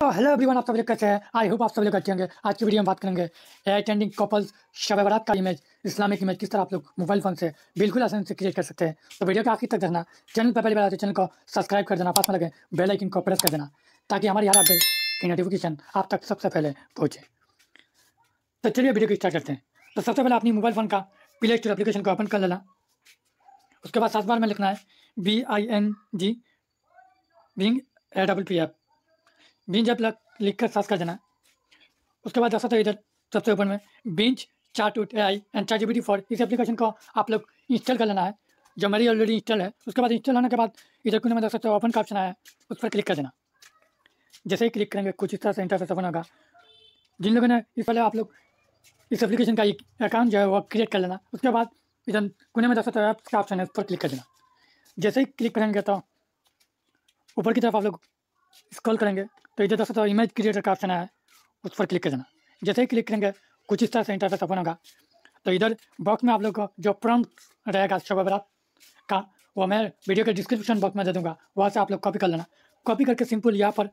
तो hello everyone आप सब लोग कैसे हैं आई होप आप सब लोग अच्छे होंगे आज की वीडियो में बात करेंगे एयर ट्रेंडिंग कपल्स शब बरात का इमेज इस्लामिक इमेज किस तरह आप लोग मोबाइल फोन से बिल्कुल आसान से क्रिएट कर सकते हैं तो वीडियो के आखिर तक देखना चैनल पर पहली बार आते तो चैनल को सब्सक्राइब कर देना पास में लगे बेलाइकिन को प्रेस कर देना ताकि हमारे हर अपडेट की नोटिफिकेशन आप तक सबसे पहले पहुँचे तो चलिए वीडियो को स्टार्ट करते हैं तो सबसे पहले अपनी मोबाइल फ़ोन का प्ले स्टोर अपलीकेशन को ओपन कर लेना उसके बाद सात बार में लिखना है B I N G Bing A W P F Bing आप लिख कर सर्च कर देना उसके बाद ऐसा सकता है इधर सबसे ऊपर में बींच चार्ट ए आई एंड चार जी फॉर इस एप्लीकेशन को आप लोग इंस्टॉल कर लेना है जो मेरी ऑलरेडी इंस्टॉल है उसके बाद इंस्टॉल होने के बाद इधर कुछ में देख सकते हो ओपन का ऑप्शन आया है उस पर क्लिक कर देना जैसे ही क्लिक करेंगे कुछ इस तरह से इंटरफेस ओपन होगा जिन लोगों ने इस पहले आप लोग इस एप्लीकेशन का अकाउंट जो है वो क्रिएट कर लेना उसके बाद इधर कुने में देख सकते हो का ऑप्शन है उस पर क्लिक कर देना जैसे ही क्लिक करेंगे तो ऊपर की तरफ आप लोग स्कॉल करेंगे तो इधर दोस्तों इमेज तो क्रिएटर का ऑप्शन है उस पर क्लिक कर देना जैसे ही क्लिक करेंगे कुछ इस तरह से इंटरफेस ओपन होगा तो इधर बॉक्स में आप लोग को जो प्रॉम्प्ट रहेगा शोबरा का वो मैं वीडियो के डिस्क्रिप्शन बॉक्स में दे दूंगा वहाँ से आप लोग कॉपी कर लेना कॉपी करके सिंपल यहाँ पर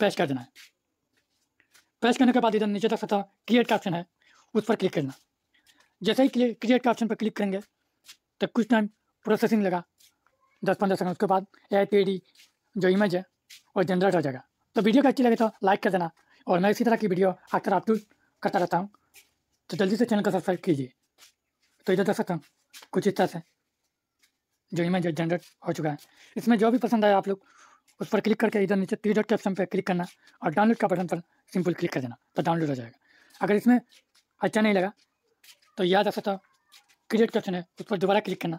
पेश कर देना है पेश करने के बाद इधर नीचे तक सकता क्रिएट का ऑप्शन है उस पर क्लिक करना जैसे ही क्रिएट का ऑप्शन पर क्लिक करेंगे तो कुछ टाइम प्रोसेसिंग लगा दस पंद्रह सेकेंड उसके बाद ए आई जो इमेज है और जनरेट हो जाएगा तो वीडियो को अच्छी लगे तो लाइक कर देना और मैं इसी तरह की वीडियो अक्सर अपलोड करता रहता हूँ तो जल्दी से चैनल को सब्सक्राइब कीजिए तो इधर देख सकता हूँ कुछ इस तरह से जो इमेज जनरेट हो चुका है इसमें जो भी पसंद आया आप लोग उस पर क्लिक करके इधर नीचे थ्री डॉट के ऑप्शन पर क्लिक करना और डाउनलोड का बटन पर सिंपल क्लिक कर देना तो डाउनलोड हो जाएगा अगर इसमें अच्छा नहीं लगा तो याद रख सकता क्रिएट का ऑप्शन है उस पर दोबारा क्लिक करना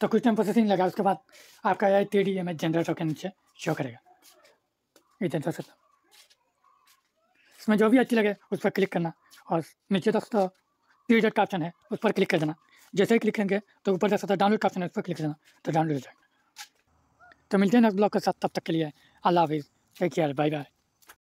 तो कुछ टाइम प्रोसेसिंग लगा उसके बाद आपका I three D M generator के नीचे शो करेगा इधर तो सकता इसमें जो भी अच्छी लगे उस पर क्लिक करना और नीचे दोस्तों थ्री डॉट का ऑप्शन है उस पर क्लिक कर देना जैसे ही क्लिक करेंगे तो ऊपर जैसा डाउनलोड तो का ऑप्शन है उस पर क्लिक कर देना तो डाउनलोड हो जाएगा तो मिलते हैं नेक्स्ट ब्लॉग के साथ तब तक के लिए अल्लाह हाफिज़ टेक केयर बाय बाय